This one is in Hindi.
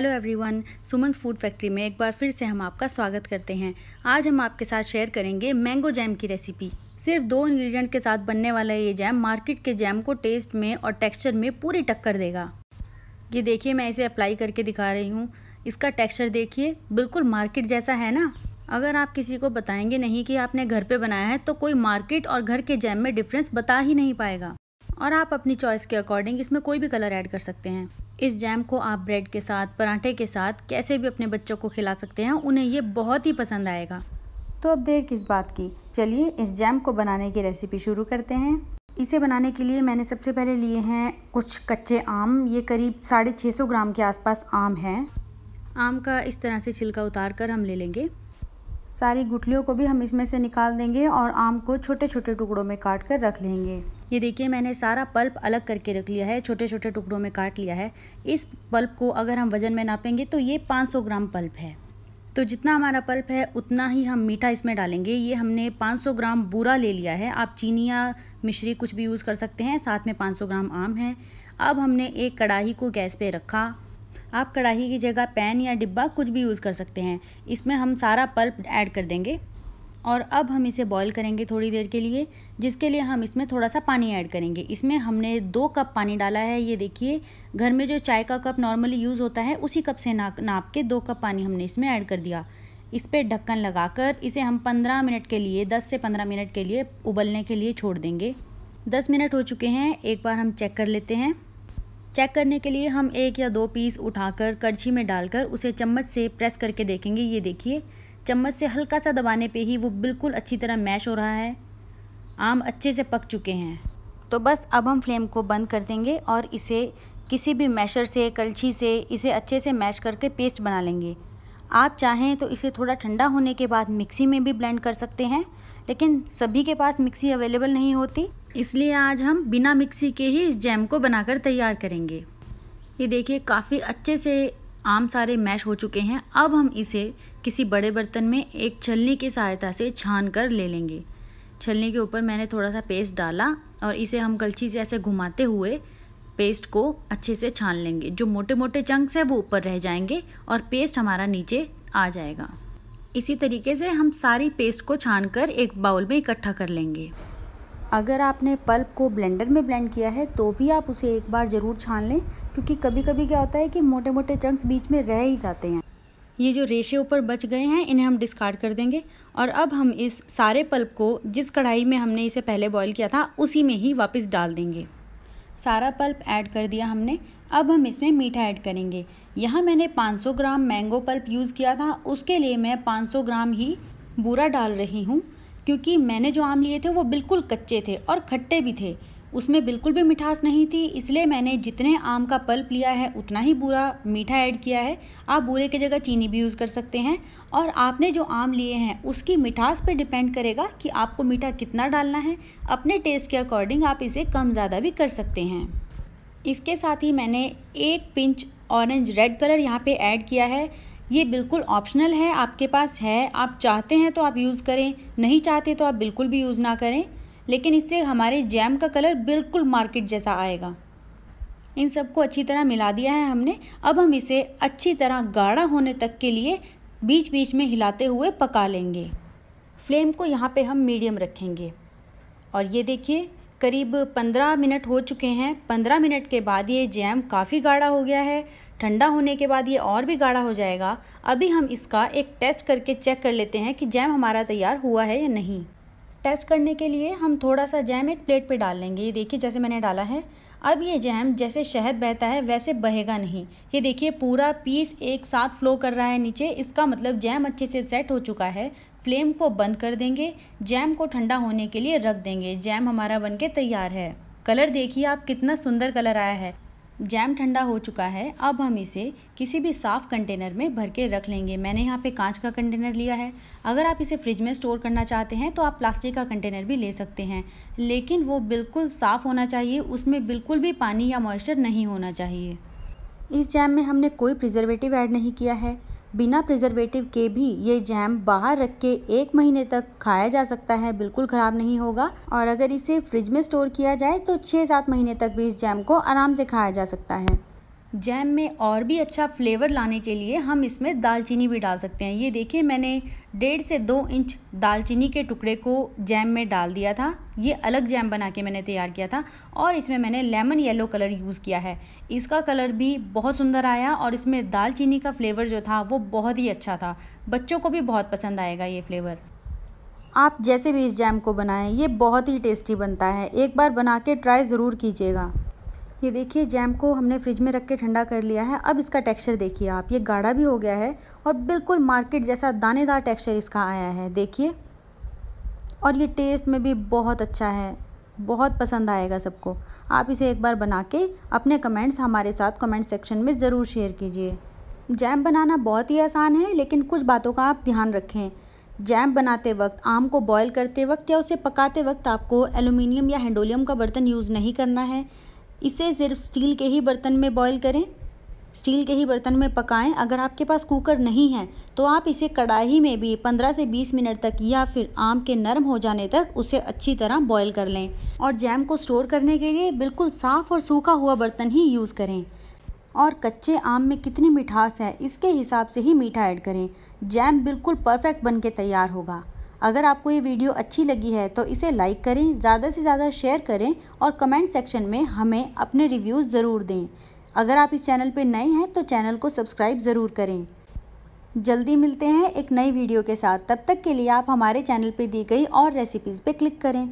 hello everyone Suman's food factory में एक बार फिर से हम आपका स्वागत करते हैं आज हम आपके साथ शेयर करेंगे मैंगो जैम की रेसिपी सिर्फ दो इंग्रेडिएंट के साथ बनने वाला ये जैम मार्केट के जैम को टेस्ट में और टेक्सचर में पूरी टक्कर देगा ये देखिए मैं इसे अप्लाई करके दिखा रही हूँ इसका टेक्स्चर देखिए बिल्कुल मार्केट जैसा है ना अगर आप किसी को बताएंगे नहीं कि आपने घर पे बनाया है तो कोई मार्केट और घर के जैम में डिफ्रेंस बता ही नहीं पाएगा और आप अपनी चॉइस के अकॉर्डिंग इसमें कोई भी कलर ऐड कर सकते हैं इस जैम को आप ब्रेड के साथ पराठे के साथ कैसे भी अपने बच्चों को खिला सकते हैं उन्हें ये बहुत ही पसंद आएगा तो अब देर किस बात की चलिए इस जैम को बनाने की रेसिपी शुरू करते हैं इसे बनाने के लिए मैंने सबसे पहले लिए हैं कुछ कच्चे आम ये करीब साढ़े छः सौ ग्राम के आसपास आम हैं आम का इस तरह से छिलका उतार कर हम ले लेंगे सारी गुठलियों को भी हम इसमें से निकाल देंगे और आम को छोटे छोटे टुकड़ों में काट कर रख लेंगे ये देखिए मैंने सारा पल्प अलग करके रख लिया है छोटे छोटे टुकड़ों में काट लिया है इस पल्प को अगर हम वज़न में नापेंगे तो ये 500 ग्राम पल्प है तो जितना हमारा पल्प है उतना ही हम मीठा इसमें डालेंगे ये हमने 500 ग्राम बूरा ले लिया है आप चीनी या मिश्री कुछ भी यूज़ कर सकते हैं साथ में 500 ग्राम आम है अब हमने एक कढ़ाई को गैस पे रखा आप कढ़ाई की जगह पैन या डिब्बा कुछ भी यूज़ कर सकते हैं इसमें हम सारा पल्प ऐड कर देंगे और अब हम इसे बॉईल करेंगे थोड़ी देर के लिए जिसके लिए हम इसमें थोड़ा सा पानी ऐड करेंगे इसमें हमने दो कप पानी डाला है ये देखिए घर में जो चाय का कप नॉर्मली यूज़ होता है उसी कप से नाप नाप के दो कप पानी हमने इसमें ऐड कर दिया इस पर ढक्कन लगाकर इसे हम 15 मिनट के लिए 10 से 15 मिनट के लिए उबलने के लिए छोड़ देंगे दस मिनट हो चुके हैं एक बार हम चेक कर लेते हैं चेक करने के लिए हम एक या दो पीस उठाकर कर में डालकर उसे चम्मच से प्रेस करके देखेंगे ये देखिए चम्मच से हल्का सा दबाने पे ही वो बिल्कुल अच्छी तरह मैश हो रहा है आम अच्छे से पक चुके हैं तो बस अब हम फ्लेम को बंद कर देंगे और इसे किसी भी मैशर से कलछी से इसे अच्छे से मैश करके पेस्ट बना लेंगे आप चाहें तो इसे थोड़ा ठंडा होने के बाद मिक्सी में भी ब्लेंड कर सकते हैं लेकिन सभी के पास मिक्सी अवेलेबल नहीं होती इसलिए आज हम बिना मिक्सी के ही इस जैम को बनाकर तैयार करेंगे ये देखिए काफ़ी अच्छे से आम सारे मैश हो चुके हैं अब हम इसे किसी बड़े बर्तन में एक छलनी की सहायता से छान कर ले लेंगे छलनी के ऊपर मैंने थोड़ा सा पेस्ट डाला और इसे हम कलछी से ऐसे घुमाते हुए पेस्ट को अच्छे से छान लेंगे जो मोटे मोटे चंक्स हैं वो ऊपर रह जाएंगे और पेस्ट हमारा नीचे आ जाएगा इसी तरीके से हम सारी पेस्ट को छान कर एक बाउल में इकट्ठा कर लेंगे अगर आपने पल्प को ब्लेंडर में ब्लेंड किया है तो भी आप उसे एक बार ज़रूर छान लें क्योंकि कभी कभी क्या होता है कि मोटे मोटे चंक्स बीच में रह ही जाते हैं ये जो रेशे ऊपर बच गए हैं इन्हें हम डिस्कार्ड कर देंगे और अब हम इस सारे पल्प को जिस कढ़ाई में हमने इसे पहले बॉईल किया था उसी में ही वापस डाल देंगे सारा पल्प ऐड कर दिया हमने अब हम इसमें मीठा ऐड करेंगे यहाँ मैंने 500 ग्राम मैंगो पल्प यूज़ किया था उसके लिए मैं 500 ग्राम ही बूरा डाल रही हूँ क्योंकि मैंने जो आम लिए थे वो बिल्कुल कच्चे थे और खट्टे भी थे उसमें बिल्कुल भी मिठास नहीं थी इसलिए मैंने जितने आम का पल्प लिया है उतना ही बुरा मीठा ऐड किया है आप बूरे की जगह चीनी भी यूज़ कर सकते हैं और आपने जो आम लिए हैं उसकी मिठास पे डिपेंड करेगा कि आपको मीठा कितना डालना है अपने टेस्ट के अकॉर्डिंग आप इसे कम ज़्यादा भी कर सकते हैं इसके साथ ही मैंने एक पिंच ऑरेंज रेड कलर यहाँ पर ऐड किया है ये बिल्कुल ऑप्शनल है आपके पास है आप चाहते हैं तो आप यूज़ करें नहीं चाहते तो आप बिल्कुल भी यूज़ ना करें लेकिन इससे हमारे जैम का कलर बिल्कुल मार्केट जैसा आएगा इन सबको अच्छी तरह मिला दिया है हमने अब हम इसे अच्छी तरह गाढ़ा होने तक के लिए बीच बीच में हिलाते हुए पका लेंगे फ्लेम को यहाँ पे हम मीडियम रखेंगे और ये देखिए करीब 15 मिनट हो चुके हैं 15 मिनट के बाद ये जैम काफ़ी गाढ़ा हो गया है ठंडा होने के बाद ये और भी गाढ़ा हो जाएगा अभी हम इसका एक टेस्ट करके चेक कर लेते हैं कि जैम हमारा तैयार हुआ है या नहीं टेस्ट करने के लिए हम थोड़ा सा जैम एक प्लेट पे डाल लेंगे ये देखिए जैसे मैंने डाला है अब ये जैम जैसे शहद बहता है वैसे बहेगा नहीं ये देखिए पूरा पीस एक साथ फ्लो कर रहा है नीचे इसका मतलब जैम अच्छे से सेट हो चुका है फ्लेम को बंद कर देंगे जैम को ठंडा होने के लिए रख देंगे जैम हमारा बनके तैयार है कलर देखिए आप कितना सुंदर कलर आया है जैम ठंडा हो चुका है अब हम इसे किसी भी साफ़ कंटेनर में भर के रख लेंगे मैंने यहाँ पे कांच का कंटेनर लिया है अगर आप इसे फ्रिज में स्टोर करना चाहते हैं तो आप प्लास्टिक का कंटेनर भी ले सकते हैं लेकिन वो बिल्कुल साफ़ होना चाहिए उसमें बिल्कुल भी पानी या मॉइस्चर नहीं होना चाहिए इस जैम में हमने कोई प्रिजर्वेटिव ऐड नहीं किया है बिना प्रिजर्वेटिव के भी ये जैम बाहर रख के एक महीने तक खाया जा सकता है बिल्कुल ख़राब नहीं होगा और अगर इसे फ्रिज में स्टोर किया जाए तो छः सात महीने तक भी इस जैम को आराम से खाया जा सकता है जैम में और भी अच्छा फ्लेवर लाने के लिए हम इसमें दालचीनी भी डाल सकते हैं ये देखिए मैंने डेढ़ से दो इंच दालचीनी के टुकड़े को जैम में डाल दिया था ये अलग जैम बना के मैंने तैयार किया था और इसमें मैंने लेमन येलो कलर यूज़ किया है इसका कलर भी बहुत सुंदर आया और इसमें दालचीनी का फ्लेवर जो था वो बहुत ही अच्छा था बच्चों को भी बहुत पसंद आएगा ये फ्लेवर आप जैसे भी इस जैम को बनाएं ये बहुत ही टेस्टी बनता है एक बार बना के ट्राई ज़रूर कीजिएगा ये देखिए जैम को हमने फ्रिज में रख के ठंडा कर लिया है अब इसका टेक्सचर देखिए आप ये गाढ़ा भी हो गया है और बिल्कुल मार्केट जैसा दानेदार टेक्सचर इसका आया है देखिए और ये टेस्ट में भी बहुत अच्छा है बहुत पसंद आएगा सबको आप इसे एक बार बना के अपने कमेंट्स हमारे साथ कमेंट सेक्शन में ज़रूर शेयर कीजिए जैम बनाना बहुत ही आसान है लेकिन कुछ बातों का आप ध्यान रखें जैम बनाते वक्त आम को बॉईल करते वक्त या उसे पकाते वक्त आपको एलुमिनियम या हैंडोलियम का बर्तन यूज़ नहीं करना है इसे सिर्फ स्टील के ही बर्तन में बॉईल करें स्टील के ही बर्तन में पकाएं अगर आपके पास कुकर नहीं है तो आप इसे कढ़ाई में भी 15 से 20 मिनट तक या फिर आम के नरम हो जाने तक उसे अच्छी तरह बॉईल कर लें और जैम को स्टोर करने के लिए बिल्कुल साफ़ और सूखा हुआ बर्तन ही यूज़ करें और कच्चे आम में कितनी मिठास है इसके हिसाब से ही मीठा ऐड करें जैम बिल्कुल परफेक्ट बन के तैयार होगा अगर आपको ये वीडियो अच्छी लगी है तो इसे लाइक करें ज़्यादा से ज़्यादा शेयर करें और कमेंट सेक्शन में हमें अपने रिव्यूज़ ज़रूर दें अगर आप इस चैनल पर नए हैं तो चैनल को सब्सक्राइब ज़रूर करें जल्दी मिलते हैं एक नई वीडियो के साथ तब तक के लिए आप हमारे चैनल पर दी गई और रेसिपीज़ पर क्लिक करें